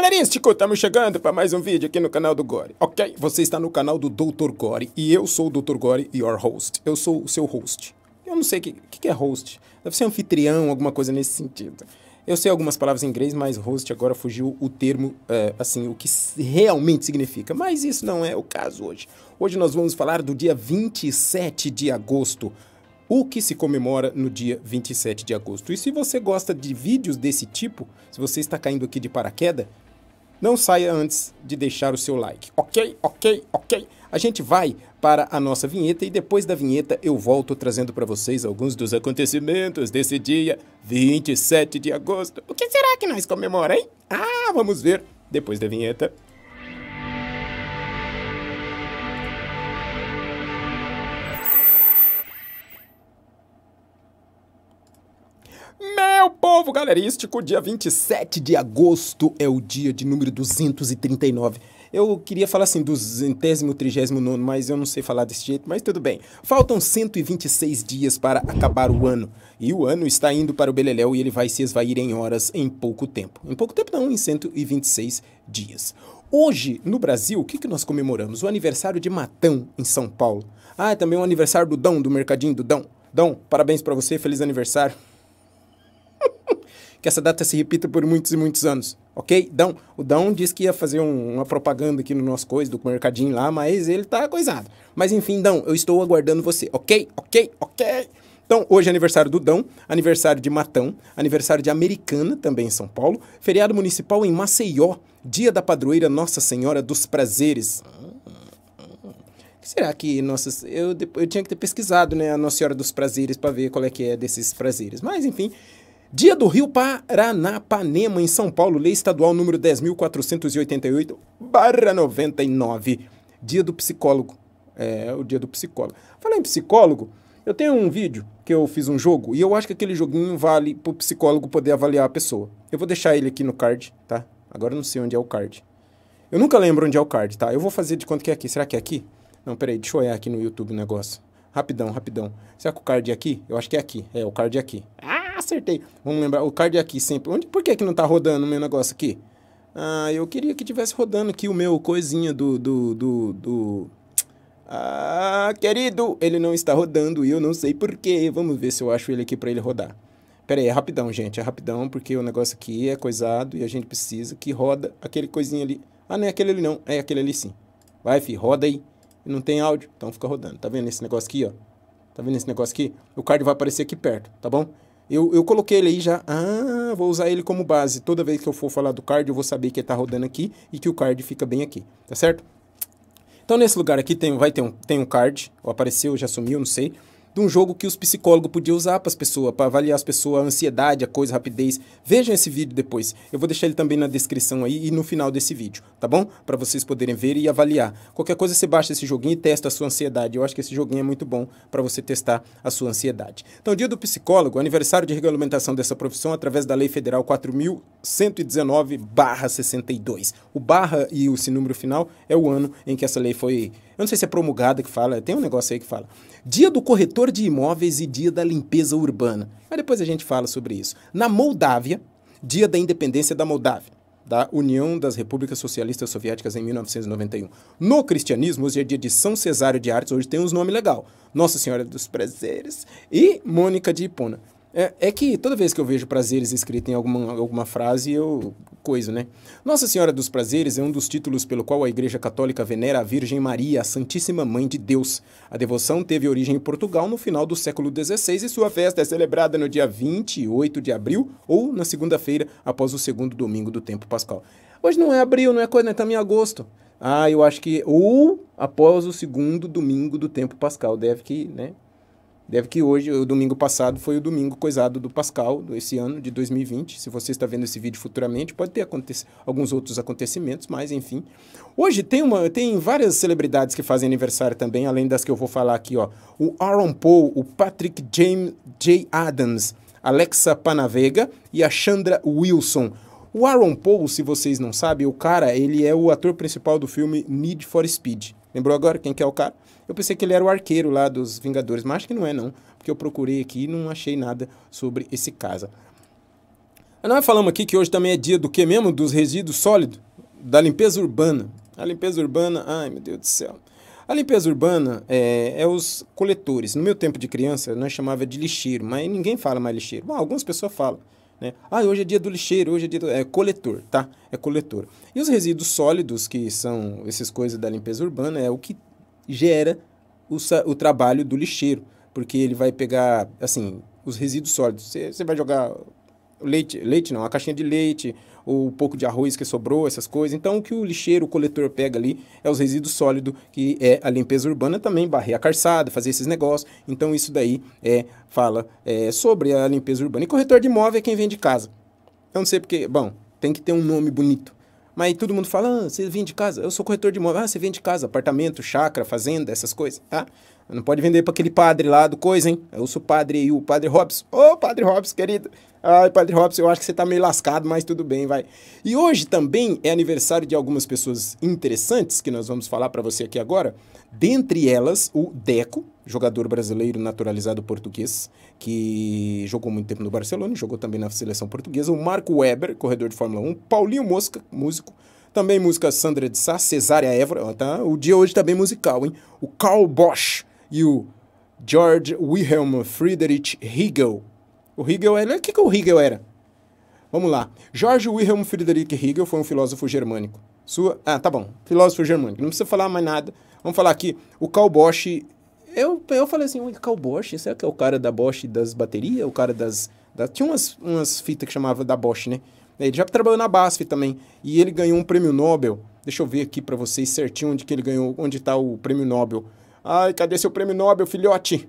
galerístico, estamos chegando para mais um vídeo aqui no canal do Gore, ok? Você está no canal do Dr. Gore e eu sou o Dr. Gore, your host. Eu sou o seu host. Eu não sei o que, que é host. Deve ser anfitrião, alguma coisa nesse sentido. Eu sei algumas palavras em inglês, mas host agora fugiu o termo, é, assim, o que realmente significa. Mas isso não é o caso hoje. Hoje nós vamos falar do dia 27 de agosto. O que se comemora no dia 27 de agosto. E se você gosta de vídeos desse tipo, se você está caindo aqui de paraquedas, não saia antes de deixar o seu like, ok? Ok? Ok? A gente vai para a nossa vinheta e depois da vinheta eu volto trazendo para vocês alguns dos acontecimentos desse dia 27 de agosto. O que será que nós comemora, hein? Ah, vamos ver depois da vinheta. Meu povo galerístico, dia 27 de agosto é o dia de número 239. Eu queria falar assim, duzentésimo, trigésimo nono, mas eu não sei falar desse jeito, mas tudo bem. Faltam 126 dias para acabar o ano. E o ano está indo para o Beleléu e ele vai se esvair em horas em pouco tempo. Em pouco tempo não, em 126 dias. Hoje, no Brasil, o que, que nós comemoramos? O aniversário de Matão, em São Paulo. Ah, é também o aniversário do Dão, do Mercadinho do Dão. Dão, parabéns para você, feliz aniversário. que essa data se repita por muitos e muitos anos, ok? Dão, o Dão disse que ia fazer um, uma propaganda aqui no nosso coisa, do mercadinho lá, mas ele tá coisado. Mas enfim, Dão, eu estou aguardando você, ok? Ok? Ok? Então, hoje é aniversário do Dão, aniversário de Matão, aniversário de Americana, também em São Paulo, feriado municipal em Maceió, dia da padroeira Nossa Senhora dos Prazeres. Será que nossas. Eu, eu tinha que ter pesquisado, né? A Nossa Senhora dos Prazeres para ver qual é que é desses prazeres. Mas, enfim, Dia do Rio Paranapanema, em São Paulo, Lei Estadual número 10.488-99. Dia do psicólogo. É, o dia do psicólogo. Falar em psicólogo, eu tenho um vídeo que eu fiz um jogo e eu acho que aquele joguinho vale para o psicólogo poder avaliar a pessoa. Eu vou deixar ele aqui no card, tá? Agora eu não sei onde é o card. Eu nunca lembro onde é o card, tá? Eu vou fazer de quanto que é aqui. Será que é aqui? Não, peraí, deixa eu olhar aqui no YouTube o negócio. Rapidão, rapidão. Será que o card é aqui? Eu acho que é aqui. É, o card é aqui. Ah! acertei. Vamos lembrar, o card aqui sempre. Onde, por que, que não tá rodando o meu negócio aqui? Ah, eu queria que tivesse rodando aqui o meu coisinha do. do, do, do... Ah, querido, ele não está rodando e eu não sei porquê. Vamos ver se eu acho ele aqui para ele rodar. Pera aí, é rapidão, gente. É rapidão, porque o negócio aqui é coisado e a gente precisa que roda aquele coisinha ali. Ah, não é aquele ali não. É aquele ali sim. Vai, fi, roda aí. Não tem áudio, então fica rodando. Tá vendo esse negócio aqui, ó? Tá vendo esse negócio aqui? O card vai aparecer aqui perto, tá bom? Eu, eu coloquei ele aí já. Ah, vou usar ele como base. Toda vez que eu for falar do card, eu vou saber que ele está rodando aqui e que o card fica bem aqui. Tá certo? Então, nesse lugar aqui tem, vai ter um, tem um card. Ou apareceu, já sumiu, não sei de um jogo que os psicólogos podiam usar para as pessoas, para avaliar as pessoas, a ansiedade, a coisa, a rapidez. Vejam esse vídeo depois. Eu vou deixar ele também na descrição aí e no final desse vídeo, tá bom? Para vocês poderem ver e avaliar. Qualquer coisa você baixa esse joguinho e testa a sua ansiedade. Eu acho que esse joguinho é muito bom para você testar a sua ansiedade. Então, dia do psicólogo, aniversário de regulamentação dessa profissão através da Lei Federal 4119/62. O barra e esse número final é o ano em que essa lei foi eu não sei se é promulgada que fala, tem um negócio aí que fala. Dia do corretor de imóveis e dia da limpeza urbana. Mas depois a gente fala sobre isso. Na Moldávia, dia da independência da Moldávia, da União das Repúblicas Socialistas Soviéticas em 1991. No cristianismo, hoje é dia de São Cesário de Artes, hoje tem uns nomes legal. Nossa Senhora dos Prazeres e Mônica de Hipona. É, é, que toda vez que eu vejo prazeres escrito em alguma, alguma frase, eu coisa, né? Nossa Senhora dos Prazeres é um dos títulos pelo qual a Igreja Católica venera a Virgem Maria, a Santíssima Mãe de Deus. A devoção teve origem em Portugal no final do século XVI e sua festa é celebrada no dia 28 de abril ou na segunda-feira após o segundo domingo do tempo pascal. Hoje não é abril, não é coisa, né? também tá em agosto. Ah, eu acho que ou após o segundo domingo do tempo pascal, deve que, né? Deve que hoje, o domingo passado, foi o domingo coisado do Pascal, esse ano de 2020. Se você está vendo esse vídeo futuramente, pode ter alguns outros acontecimentos, mas enfim. Hoje tem, uma, tem várias celebridades que fazem aniversário também, além das que eu vou falar aqui. Ó. O Aaron Paul, o Patrick James, J. Adams, Alexa Panavega e a Chandra Wilson. O Aaron Paul, se vocês não sabem, o cara, ele é o ator principal do filme Need for Speed. Lembrou agora quem que é o cara? Eu pensei que ele era o arqueiro lá dos Vingadores, mas acho que não é não, porque eu procurei aqui e não achei nada sobre esse caso. Nós falamos aqui que hoje também é dia do que mesmo? Dos resíduos sólidos, da limpeza urbana. A limpeza urbana, ai meu Deus do céu. A limpeza urbana é, é, os coletores. No meu tempo de criança, nós chamava de lixeiro, mas ninguém fala mais lixeiro. Bom, algumas pessoas falam. Né? Ah, hoje é dia do lixeiro, hoje é dia do... É coletor, tá? É coletor. E os resíduos sólidos, que são essas coisas da limpeza urbana, é o que gera o, sa... o trabalho do lixeiro. Porque ele vai pegar, assim, os resíduos sólidos. Você vai jogar leite, leite não, a caixinha de leite, o pouco de arroz que sobrou, essas coisas. Então, o que o lixeiro, o coletor pega ali é os resíduos sólidos, que é a limpeza urbana também, barrer a calçada, fazer esses negócios. Então, isso daí é fala é, sobre a limpeza urbana. E corretor de imóvel é quem vende casa. Eu não sei porque, bom, tem que ter um nome bonito. Mas todo mundo fala, ah, você vende casa? Eu sou corretor de imóvel. Ah, você vende casa, apartamento, chácara, fazenda, essas coisas, tá? Não pode vender para aquele padre lá do coisa, hein? Eu sou padre aí, o padre Robson. Ô, oh, padre Robson, querido. Ai, padre Robson, eu acho que você tá meio lascado, mas tudo bem, vai. E hoje também é aniversário de algumas pessoas interessantes que nós vamos falar para você aqui agora. Dentre elas, o Deco, jogador brasileiro naturalizado português, que jogou muito tempo no Barcelona, jogou também na seleção portuguesa. O Marco Weber, corredor de Fórmula 1. Paulinho Mosca, músico. Também música Sandra de Sá, Cesária Évora, tá? O dia hoje também tá musical, hein? O Carl Bosch, e o George Wilhelm Friedrich Hegel. O Hegel era. O que, que o Hegel era? Vamos lá. George Wilhelm Friedrich Hegel foi um filósofo germânico. Sua... Ah, tá bom. Filósofo germânico. Não precisa falar mais nada. Vamos falar aqui. O Karl Bosch. Eu, eu falei assim, o Karl Bosch, será que é o cara da Bosch das baterias? O cara das. Da... Tinha umas, umas fitas que chamava da Bosch, né? Ele já trabalhou na BASF também. E ele ganhou um prêmio Nobel. Deixa eu ver aqui para vocês certinho onde que ele ganhou, onde está o prêmio Nobel. Ai, cadê seu prêmio Nobel, filhote?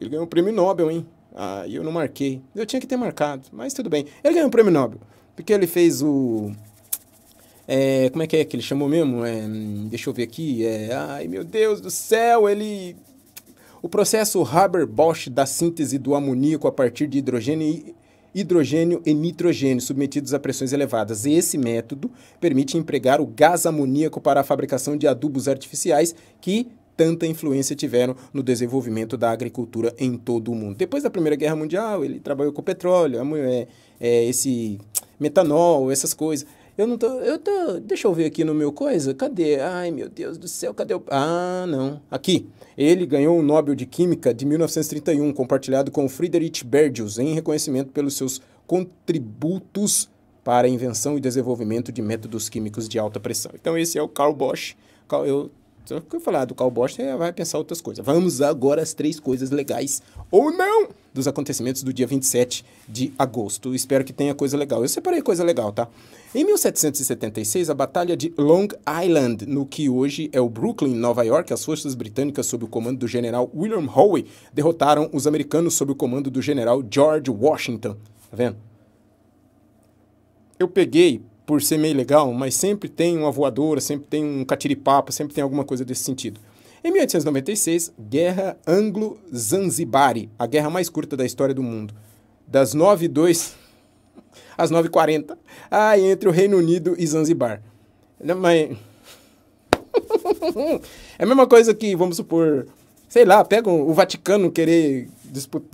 Ele ganhou o prêmio Nobel, hein? Ah, eu não marquei. Eu tinha que ter marcado, mas tudo bem. Ele ganhou o prêmio Nobel, porque ele fez o... É, como é que é que ele chamou mesmo? É, deixa eu ver aqui. É, ai, meu Deus do céu, ele... O processo Haber-Bosch da síntese do amoníaco a partir de hidrogênio e hidrogênio e nitrogênio submetidos a pressões elevadas. E esse método permite empregar o gás amoníaco para a fabricação de adubos artificiais que tanta influência tiveram no desenvolvimento da agricultura em todo o mundo. Depois da Primeira Guerra Mundial, ele trabalhou com petróleo, é, é, esse metanol, essas coisas. Eu não tô, eu tô, deixa eu ver aqui no meu coisa, cadê? Ai, meu Deus do céu, cadê o... Ah, não, aqui. Ele ganhou o Nobel de Química de 1931, compartilhado com Friedrich Bergius, em reconhecimento pelos seus contributos para a invenção e desenvolvimento de métodos químicos de alta pressão. Então esse é o Carl Bosch. Eu só então, é que eu falar ah, do Carl Bosch, você vai pensar outras coisas. Vamos agora às três coisas legais, ou não, dos acontecimentos do dia 27 de agosto. Espero que tenha coisa legal. Eu separei coisa legal, tá? Em 1776, a Batalha de Long Island, no que hoje é o Brooklyn, Nova York, as forças britânicas sob o comando do general William Howe derrotaram os americanos sob o comando do general George Washington. Tá vendo? Eu peguei por ser meio legal, mas sempre tem uma voadora, sempre tem um catiripapa, sempre tem alguma coisa desse sentido. Em 1896, Guerra Anglo-Zanzibari, a guerra mais curta da história do mundo. Das 9 h às 9h40, ah, entre o Reino Unido e Zanzibar. Mas... é a mesma coisa que, vamos supor, sei lá, pega o Vaticano querer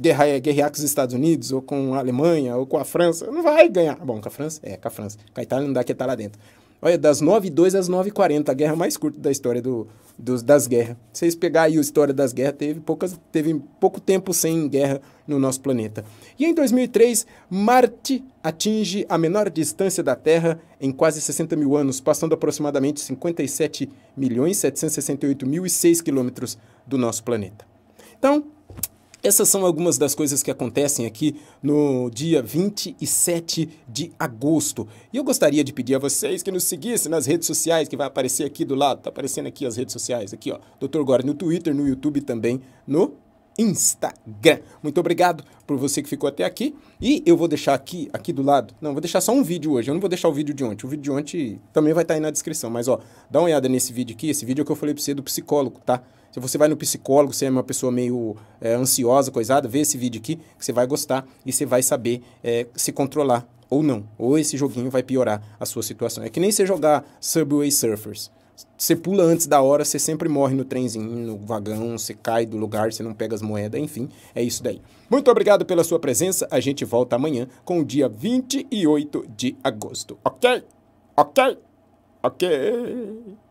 guerrear, guerrear com os Estados Unidos, ou com a Alemanha, ou com a França. Não vai ganhar. Bom, com a França? É, com a França. Com a Itália não dá que tá lá dentro. Olha, das 9h02 às 9h40, a guerra mais curta da história do, dos, das guerras. Vocês pegarem aí a história das guerras, teve, poucas, teve pouco tempo sem guerra no nosso planeta. E em 2003, Marte atinge a menor distância da Terra em quase 60 mil anos, passando aproximadamente 57 milhões 768 mil e 6 quilômetros do nosso planeta. Então, essas são algumas das coisas que acontecem aqui no dia 27 de agosto. E eu gostaria de pedir a vocês que nos seguissem nas redes sociais, que vai aparecer aqui do lado, tá aparecendo aqui as redes sociais, aqui ó, Dr. Gore no Twitter, no YouTube também, no Instagram. Muito obrigado por você que ficou até aqui. E eu vou deixar aqui, aqui do lado. Não, vou deixar só um vídeo hoje. Eu não vou deixar o vídeo de ontem. O vídeo de ontem também vai estar aí na descrição. Mas, ó, dá uma olhada nesse vídeo aqui. Esse vídeo é o que eu falei pra você do psicólogo, tá? Se você vai no psicólogo, você é uma pessoa meio é, ansiosa, coisada, vê esse vídeo aqui, que você vai gostar e você vai saber é, se controlar ou não. Ou esse joguinho vai piorar a sua situação. É que nem você jogar Subway Surfers. Você pula antes da hora, você sempre morre no trenzinho, no vagão, você cai do lugar, você não pega as moedas, enfim, é isso daí. Muito obrigado pela sua presença, a gente volta amanhã com o dia 28 de agosto, ok? Ok? Ok?